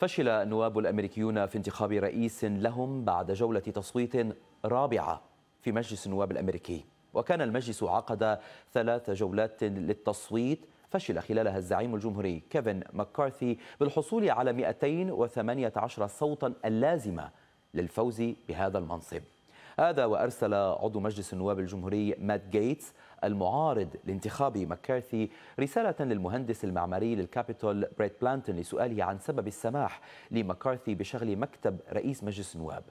فشل النواب الأمريكيون في انتخاب رئيس لهم بعد جولة تصويت رابعة في مجلس النواب الأمريكي وكان المجلس عقد ثلاث جولات للتصويت فشل خلالها الزعيم الجمهوري كيفن مكارثي بالحصول على 218 صوتا اللازمة للفوز بهذا المنصب هذا وأرسل عضو مجلس النواب الجمهوري مات جيتس المعارض لانتخاب مكارثي رسالة للمهندس المعماري للكابيتول بريت بلانتون لسؤاله عن سبب السماح لمكارثي بشغل مكتب رئيس مجلس النواب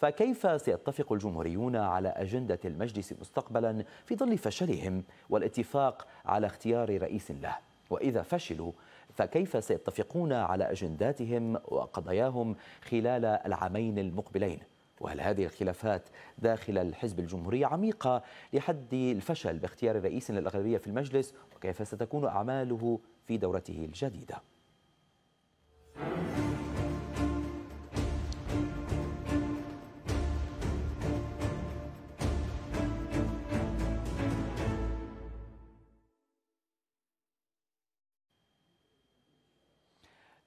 فكيف سيتفق الجمهوريون على أجندة المجلس مستقبلا في ظل فشلهم والاتفاق على اختيار رئيس له وإذا فشلوا فكيف سيتفقون على أجنداتهم وقضاياهم خلال العامين المقبلين وهل هذه الخلافات داخل الحزب الجمهوري عميقة لحد الفشل باختيار رئيس للأغلبية في المجلس وكيف ستكون أعماله في دورته الجديدة؟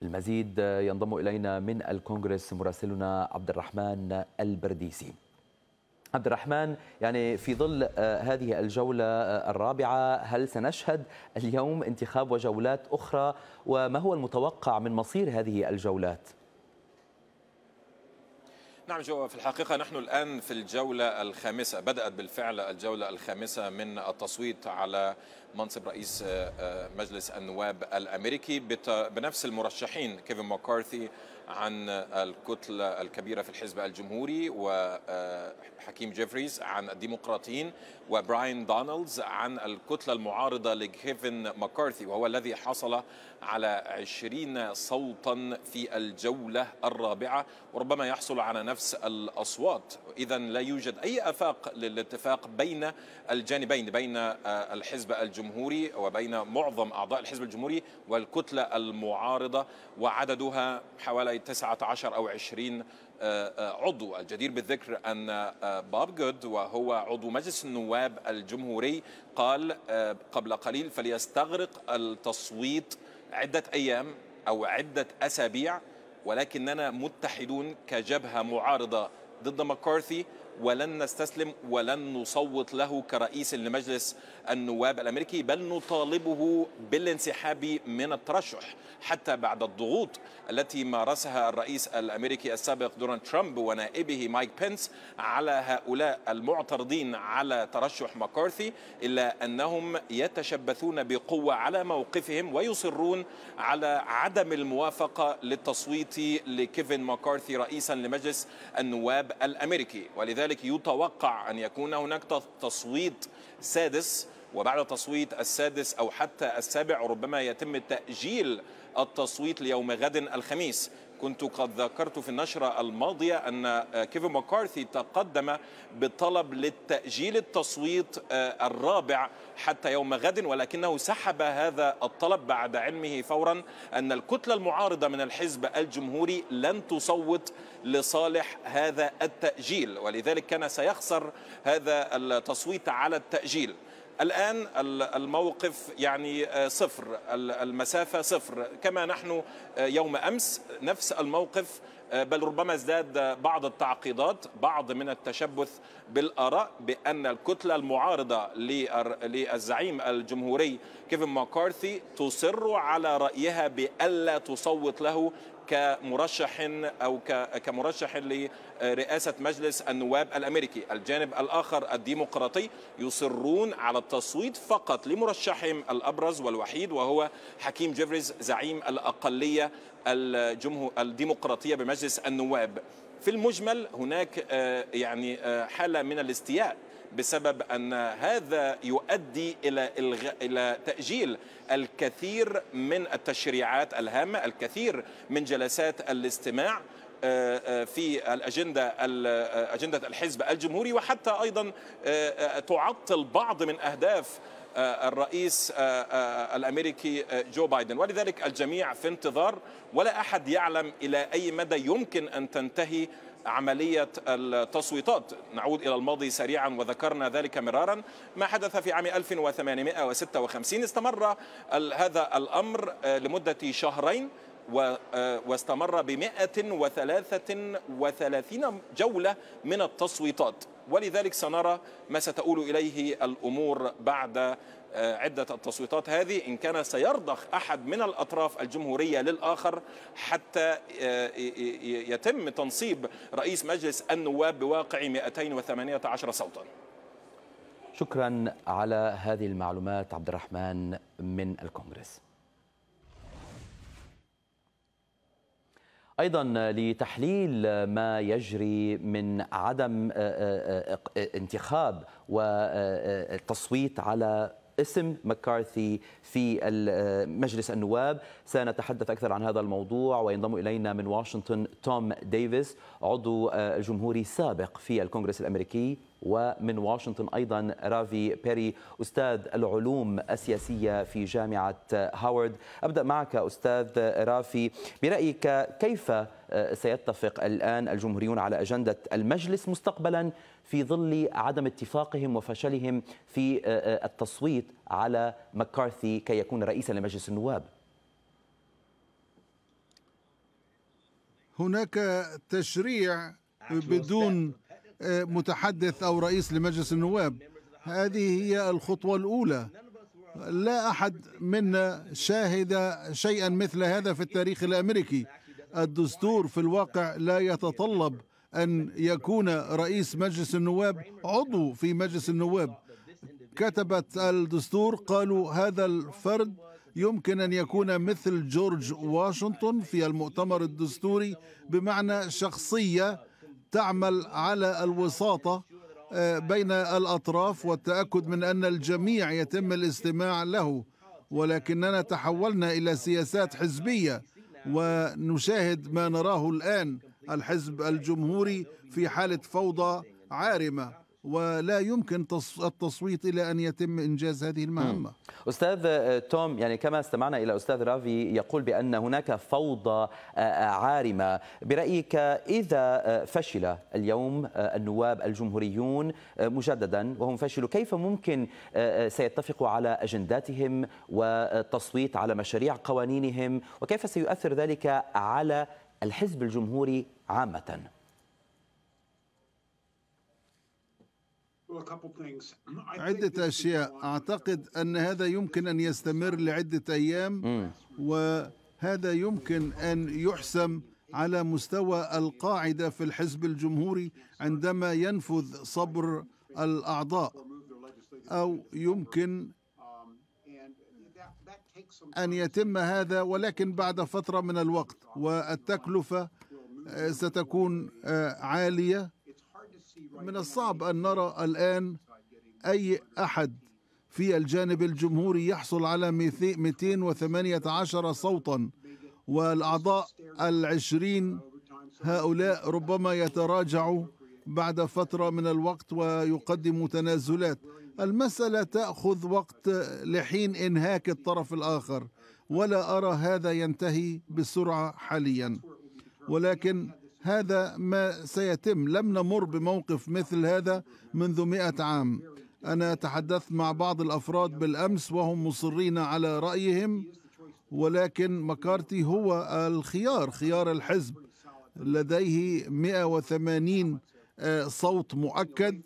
المزيد ينضم إلينا من الكونغرس مراسلنا عبد الرحمن البرديسي عبد الرحمن يعني في ظل آه، هذه الجولة آه، الرابعة هل سنشهد اليوم انتخاب وجولات أخرى وما هو المتوقع من مصير هذه الجولات؟ نعم جو في الحقيقة نحن الآن في الجولة الخامسة بدأت بالفعل الجولة الخامسة من التصويت على منصب رئيس آه، آه، مجلس النواب الأمريكي بنفس المرشحين كيفن ماكارثي عن الكتلة الكبيرة في الحزب الجمهوري وحكيم آه، جيفريز عن الديمقراطيين وبراين دونالدز عن الكتلة المعارضة لكيفن ماكارثي وهو الذي حصل على 20 صوتا في الجولة الرابعة وربما يحصل على نفس الأصوات إذا لا يوجد أي أفاق للاتفاق بين الجانبين بين آه، الحزب الجمهوري وبين معظم أعضاء الحزب الجمهوري والكتلة المعارضة وعددها حوالي 19 أو 20 آه، آه، عضو الجدير بالذكر أن باب جود وهو عضو مجلس النواب الجمهوري قال قبل قليل فليستغرق التصويت عدة أيام أو عدة أسابيع ولكننا متحدون كجبهة معارضة ضد مكارثي ولن نستسلم ولن نصوت له كرئيس لمجلس النواب الامريكي بل نطالبه بالانسحاب من الترشح حتى بعد الضغوط التي مارسها الرئيس الامريكي السابق دونالد ترامب ونائبه مايك بنس على هؤلاء المعترضين على ترشح مكارثي الا انهم يتشبثون بقوه على موقفهم ويصرون على عدم الموافقه للتصويت لكيفن ماكارثي رئيسا لمجلس النواب الامريكي ولذلك يتوقع ان يكون هناك تصويت سادس وبعد تصويت السادس أو حتى السابع ربما يتم تأجيل التصويت ليوم غد الخميس كنت قد ذكرت في النشرة الماضية أن كيفن مكارثي تقدم بطلب للتأجيل التصويت آه، الرابع حتى يوم غد ولكنه سحب هذا الطلب بعد علمه فورا أن الكتلة المعارضة من الحزب الجمهوري لن تصوت لصالح هذا التأجيل ولذلك كان سيخسر هذا التصويت على التأجيل الآن الموقف يعني آه، صفر المسافة صفر كما نحن آه، يوم أمس نفس الموقف آه، بل ربما ازداد بعض التعقيدات بعض من التشبث بالآراء بأن الكتلة المعارضة للزعيم الجمهوري كيفن ماكارثي تصر على رأيها بألا تصوت له كمرشح أو كمرشح لرئاسة مجلس النواب الأمريكي الجانب الآخر الديمقراطي يصرون على التصويت فقط لمرشحهم الأبرز والوحيد وهو حكيم جيفريز زعيم الأقلية الجمهور الديمقراطية بمجلس النواب في المجمل هناك آه، يعني آه، حالة من الاستياء بسبب ان هذا يؤدي الى الغ... الى تاجيل الكثير من التشريعات الهامه، الكثير من جلسات الاستماع آه، آه، في الاجنده آه، اجنده الحزب الجمهوري وحتى ايضا تعطل بعض من اهداف الرئيس الامريكي جو بايدن ولذلك الجميع في انتظار ولا احد يعلم الى اي مدى يمكن ان تنتهي عملية التصويتات نعود إلى الماضي سريعا وذكرنا ذلك مرارا ما حدث في عام 1856 استمر هذا الأمر آه، لمدة شهرين آه، واستمر ب 133 جولة من التصويتات ولذلك سنرى ما ستؤول إليه الأمور بعد آه، عدة التصويتات هذه إن كان سيرضخ أحد من الأطراف الجمهورية للآخر حتى آه، يتم تنصيب رئيس مجلس النواب بواقع 218 صوتا شكرا على هذه المعلومات عبد الرحمن من الكونغرس ايضا لتحليل ما يجري من عدم آه، انتخاب والتصويت على اسم مكارثي في آه، مجلس النواب سنتحدث أكثر عن هذا الموضوع وينضم إلينا من واشنطن توم ديفيس عضو الجمهوري آه، السابق في الكونغرس الأمريكي ومن واشنطن أيضا رافي بيري أستاذ العلوم السياسية في جامعة هاورد أبدأ معك أستاذ رافي برأيك كيف آه، سيتفق الآن الجمهوريون على أجندة المجلس مستقبلا في ظل عدم اتفاقهم وفشلهم في آه، آه، التصويت على مكارثي كي يكون رئيسا لمجلس النواب هناك تشريع بدون متحدث أو رئيس لمجلس النواب هذه هي الخطوة الأولى لا أحد منا شاهد شيئا مثل هذا في التاريخ الأمريكي الدستور في الواقع لا يتطلب أن يكون رئيس مجلس النواب عضو في مجلس النواب كتبت الدستور قالوا هذا الفرد يمكن أن يكون مثل جورج واشنطن في المؤتمر الدستوري بمعنى شخصية تعمل على الوساطه آه، بين الاطراف والتاكد من ان الجميع يتم الاستماع له ولكننا تحولنا الى سياسات حزبيه ونشاهد ما نراه الان الحزب الجمهوري في حاله فوضى عارمه ولا يمكن التصويت الى ان يتم انجاز هذه المهمه. استاذ آه، توم يعني كما استمعنا الى استاذ رافي يقول بان هناك فوضى آه، آه، عارمه، برايك اذا فشل اليوم النواب الجمهوريون مجددا وهم فشلوا كيف ممكن سيتفقوا على اجنداتهم والتصويت على مشاريع قوانينهم وكيف سيؤثر ذلك على الحزب الجمهوري عامه؟ عدة أشياء أعتقد أن هذا يمكن أن يستمر لعدة أيام وهذا يمكن أن يحسم على مستوى القاعدة في الحزب الجمهوري عندما ينفذ صبر الأعضاء أو يمكن أن يتم هذا ولكن بعد فترة من الوقت والتكلفة آه، ستكون آه، عالية من الصعب أن نرى الآن أي أحد في الجانب الجمهوري يحصل على 218 صوتا والأعضاء العشرين هؤلاء ربما يتراجعوا بعد فترة من الوقت ويقدموا تنازلات المسألة تأخذ وقت لحين إنهاك الطرف الآخر ولا أرى هذا ينتهي بسرعة حاليا ولكن هذا ما سيتم لم نمر بموقف مثل هذا منذ مئة عام أنا تحدثت مع بعض الأفراد بالأمس وهم مصرين على رأيهم ولكن مكارتي هو الخيار خيار الحزب لديه 180 آه، صوت مؤكد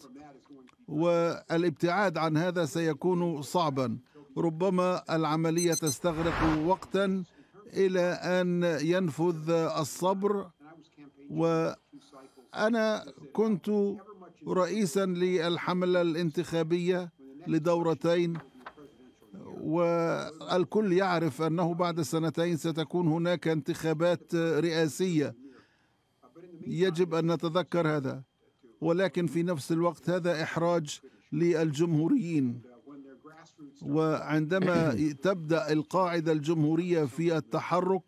والابتعاد عن هذا سيكون صعبا ربما العملية تستغرق وقتا إلى أن ينفذ الصبر وأنا كنت رئيسا للحملة الانتخابية لدورتين والكل يعرف أنه بعد سنتين ستكون هناك انتخابات رئاسية يجب أن نتذكر هذا ولكن في نفس الوقت هذا إحراج للجمهوريين وعندما تبدأ القاعدة الجمهورية في التحرك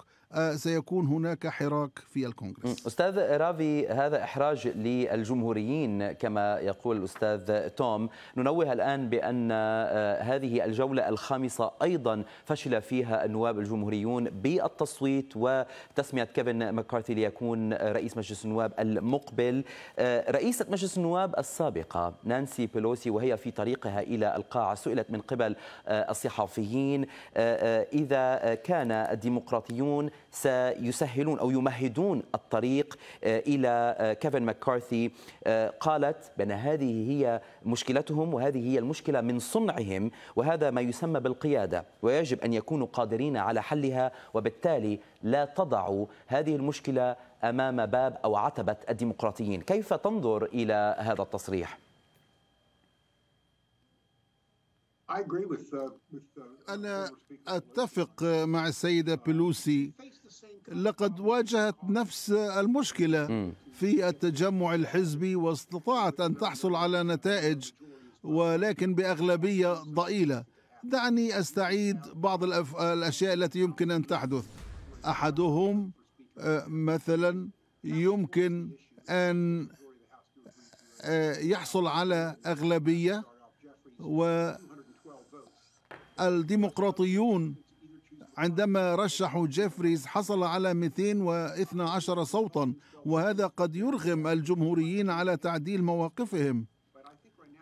سيكون هناك حراك في الكونغرس أستاذ رافي هذا إحراج للجمهوريين كما يقول الأستاذ توم ننوه الآن بأن آه، هذه الجولة الخامسة أيضا فشل فيها النواب الجمهوريون بالتصويت وتسمية كيفن مكارثي ليكون رئيس مجلس النواب المقبل آه، رئيسة مجلس النواب السابقة نانسي بيلوسي وهي في طريقها إلى القاعة سئلت من قبل آه، الصحفيين إذا كان الديمقراطيون سيسهلون أو يمهدون الطريق آه، إلى آه، كيفن مكارثي آه، قالت بأن هذه هي مشكلتهم وهذه هي المشكلة من صنعهم وهذا ما يسمى بالقيادة ويجب أن يكونوا قادرين على حلها وبالتالي لا تضعوا هذه المشكلة أمام باب أو عتبة الديمقراطيين كيف تنظر إلى هذا التصريح؟ uh, uh, أنا أتفق مع السيدة بيلوسي لقد واجهت نفس المشكله في التجمع الحزبي واستطاعت ان تحصل على نتائج ولكن باغلبيه ضئيله دعني استعيد بعض الاشياء التي يمكن ان تحدث احدهم آه، مثلا يمكن ان آه، يحصل على اغلبيه والديمقراطيون عندما رشحوا جيفريز حصل على 212 صوتا وهذا قد يرغم الجمهوريين على تعديل مواقفهم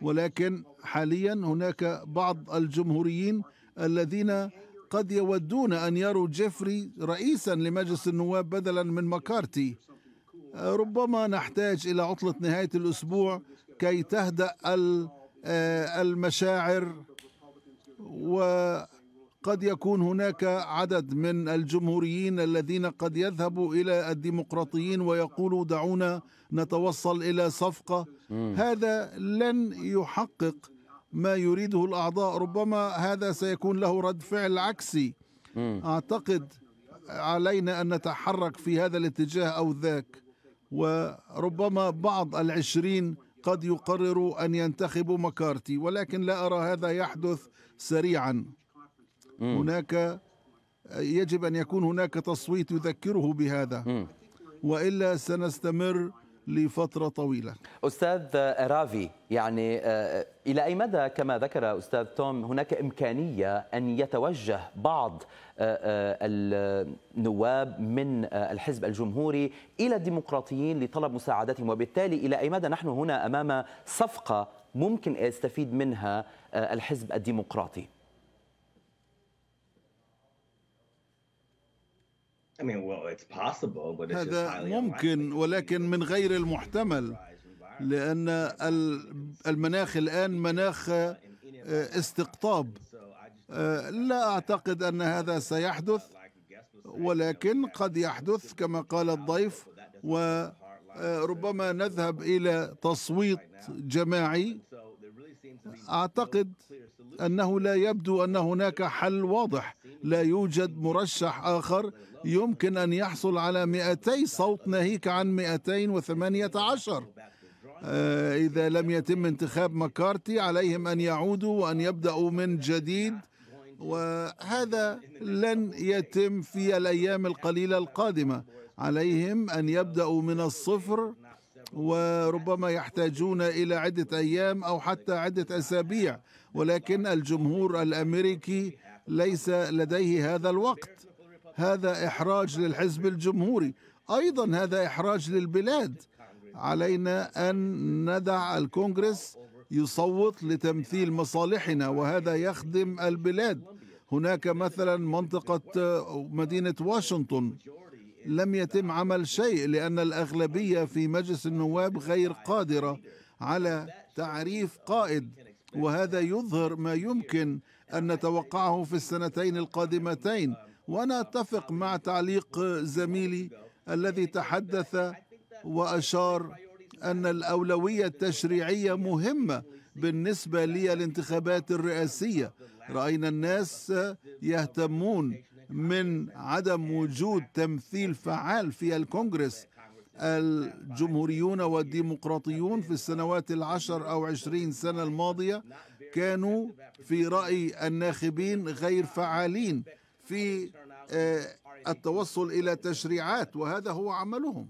ولكن حاليا هناك بعض الجمهوريين الذين قد يودون ان يروا جيفري رئيسا لمجلس النواب بدلا من مكارتي ربما نحتاج الى عطله نهايه الاسبوع كي تهدا آه، المشاعر و قد يكون هناك عدد من الجمهوريين الذين قد يذهبوا الى الديمقراطيين ويقولوا دعونا نتوصل الى صفقه هذا لن يحقق ما يريده الاعضاء ربما هذا سيكون له رد فعل عكسي اعتقد علينا ان نتحرك في هذا الاتجاه او ذاك وربما بعض العشرين قد يقرروا ان ينتخبوا مكارتي ولكن لا ارى هذا يحدث سريعا مم. هناك يجب أن يكون هناك تصويت يذكره بهذا مم. وإلا سنستمر لفترة طويلة أستاذ رافي يعني آه، إلى أي مدى كما ذكر أستاذ توم هناك إمكانية أن يتوجه بعض آه، آه، النواب من الحزب الجمهوري إلى الديمقراطيين لطلب مساعدتهم وبالتالي إلى أي مدى نحن هنا أمام صفقة ممكن يستفيد منها الحزب الديمقراطي هذا ممكن ولكن من غير المحتمل لأن المناخ الآن مناخ آه، استقطاب آه، لا أعتقد أن هذا سيحدث ولكن قد يحدث كما قال الضيف وربما آه، نذهب إلى تصويت جماعي اعتقد انه لا يبدو ان هناك حل واضح لا يوجد مرشح اخر يمكن ان يحصل على 200 صوت ناهيك عن 218 آه، إذا لم يتم انتخاب مكارتي عليهم أن يعودوا وأن يبدأوا من جديد وهذا لن يتم في الأيام القليلة القادمة عليهم أن يبدأوا من الصفر وربما يحتاجون الى عده ايام او حتى عده اسابيع ولكن الجمهور الامريكي ليس لديه هذا الوقت هذا احراج للحزب الجمهوري ايضا هذا احراج للبلاد علينا ان ندع الكونغرس يصوت لتمثيل مصالحنا وهذا يخدم البلاد هناك مثلا منطقه مدينه واشنطن لم يتم عمل شيء لأن الأغلبية في مجلس النواب غير قادرة على تعريف قائد وهذا يظهر ما يمكن أن نتوقعه في السنتين القادمتين وأنا أتفق مع تعليق زميلي الذي تحدث وأشار أن الأولوية التشريعية مهمة بالنسبة للانتخابات الرئاسية رأينا الناس يهتمون من عدم وجود تمثيل فعال في الكونغرس الجمهوريون والديمقراطيون في السنوات العشر أو عشرين سنة الماضية كانوا في رأي الناخبين غير فعالين في آه، التوصل إلى تشريعات وهذا هو عملهم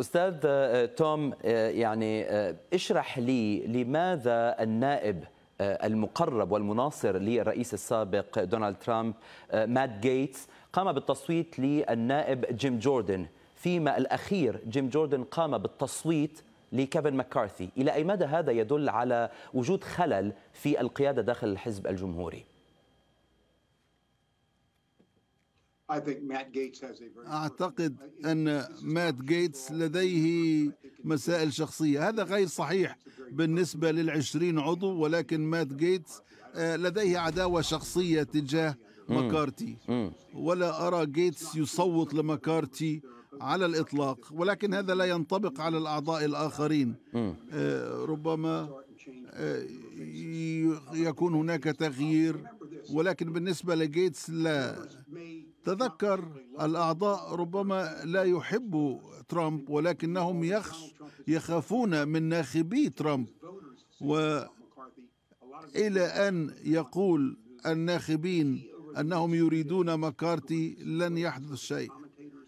أستاذ آه، توم آه، يعني اشرح لي لماذا النائب آه، المقرب والمناصر للرئيس السابق دونالد ترامب آه، مات جيتس قام بالتصويت للنائب جيم جوردن فيما الأخير جيم جوردن قام بالتصويت لكيفن مكارثي إلى أي مدى هذا يدل على وجود خلل في القيادة داخل الحزب الجمهوري؟ أعتقد uh, أن مات جيتس لديه مسائل شخصية هذا غير صحيح بالنسبة للعشرين عضو ولكن مات آه، جيتس لديه عداوة شخصية تجاه مكارتي ولا أرى جيتس يصوت لمكارتي على الإطلاق ولكن هذا لا ينطبق على الأعضاء الآخرين آه، ربما آه، يكون هناك تغيير ولكن بالنسبة لجيتس لا تذكر الأعضاء ربما لا يحبوا ترامب ولكنهم يخش يخافون من ناخبي ترامب وإلى أن يقول الناخبين أنهم يريدون مكارتي لن يحدث شيء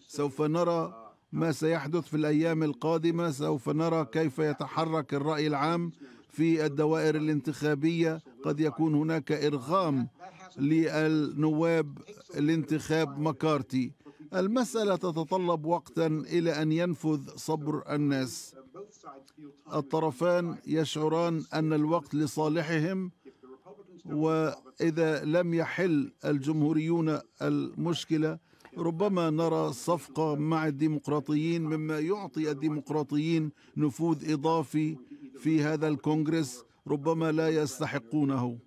سوف نرى ما سيحدث في الأيام القادمة سوف نرى كيف يتحرك الرأي العام في الدوائر الانتخابية قد يكون هناك إرغام للنواب لانتخاب مكارتي المسألة تتطلب وقتا إلى أن ينفذ صبر الناس الطرفان يشعران أن الوقت لصالحهم وإذا لم يحل الجمهوريون المشكلة ربما نرى صفقة مع الديمقراطيين مما يعطي الديمقراطيين نفوذ إضافي في هذا الكونغرس ربما لا يستحقونه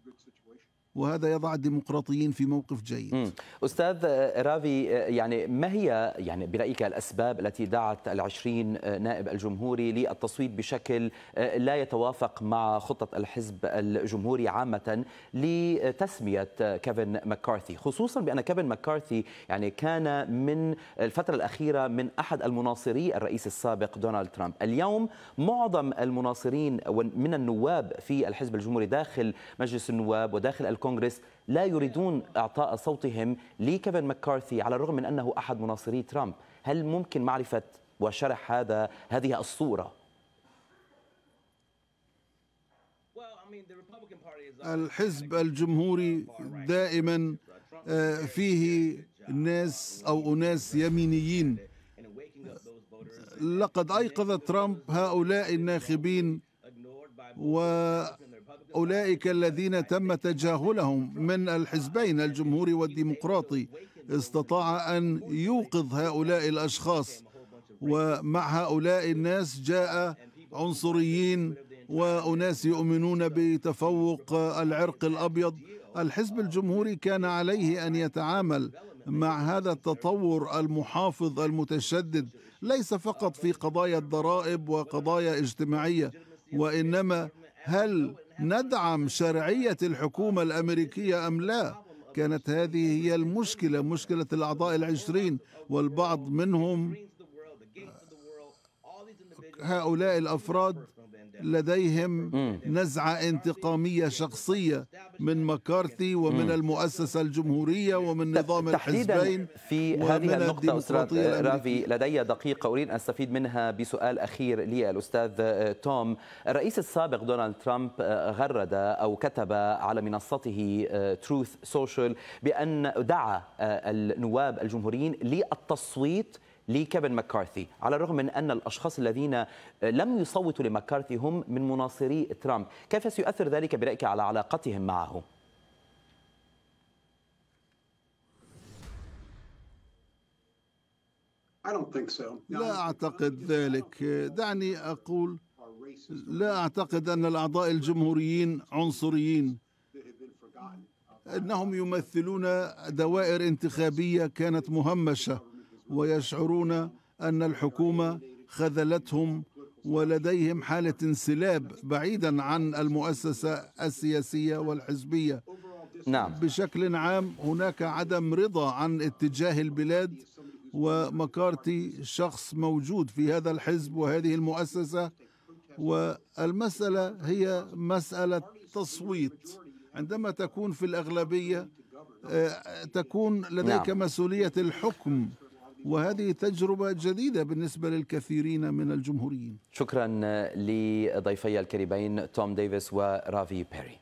وهذا يضع الديمقراطيين في موقف جيد أستاذ آه، رافي آه، يعني ما هي يعني برأيك الأسباب التي دعت العشرين آه، نائب الجمهوري للتصويت بشكل لا يتوافق مع خطة الحزب الجمهوري عامة لتسمية كيفن مكارثي خصوصا بأن كيفن مكارثي يعني كان من الفترة الأخيرة من أحد المناصري الرئيس السابق دونالد ترامب اليوم معظم المناصرين من النواب في الحزب الجمهوري داخل مجلس النواب وداخل الكونغرس لا يريدون اعطاء صوتهم لكيفن مكارثي على الرغم من انه احد مناصري ترامب، هل ممكن معرفه وشرح هذا هذه الصوره؟ الحزب الجمهوري دائما آه، فيه ناس او اناس يمينيين لقد ايقظ ترامب هؤلاء الناخبين و أولئك الذين تم تجاهلهم من الحزبين الجمهوري والديمقراطي استطاع أن يوقظ هؤلاء الأشخاص ومع هؤلاء الناس جاء عنصريين وأناس يؤمنون بتفوق العرق الأبيض الحزب الجمهوري كان عليه أن يتعامل مع هذا التطور المحافظ المتشدد ليس فقط في قضايا الضرائب وقضايا اجتماعية وإنما هل ندعم شرعية الحكومة الأمريكية أم لا كانت هذه هي المشكلة مشكلة الأعضاء العشرين والبعض منهم هؤلاء الأفراد لديهم نزعة انتقامية شخصية من مكارثي ومن المؤسسة الجمهورية ومن نظام الحزبين في هذه النقطة أستاذ رافي لدي دقيقة أريد أن أستفيد منها بسؤال أخير لي الأستاذ آه، توم الرئيس السابق دونالد ترامب آه، غرد أو كتب على منصته تروث آه، سوشيال بأن دعا النواب الجمهوريين للتصويت لكيفن مكارثي على الرغم من أن الأشخاص الذين آه، لم يصوتوا لمكارثي هم من مناصري ترامب كيف سيؤثر ذلك برأيك على علاقتهم معه؟ لا أعتقد ذلك دعني أقول لا أعتقد أن الأعضاء الجمهوريين عنصريين انهم يمثلون دوائر انتخابيه كانت مهمشه ويشعرون أن الحكومة خذلتهم ولديهم حالة انسلاب بعيدا عن المؤسسة السياسية والحزبية نعم بشكل عام هناك عدم رضا عن اتجاه البلاد ومكارتي شخص موجود في هذا الحزب وهذه المؤسسة والمسألة هي مسألة تصويت عندما تكون في الأغلبية آه، تكون لديك نعم. مسؤولية الحكم وهذه تجربة جديدة بالنسبة للكثيرين من الجمهوريين شكرا لضيفي الكريمين توم ديفيس ورافي بيري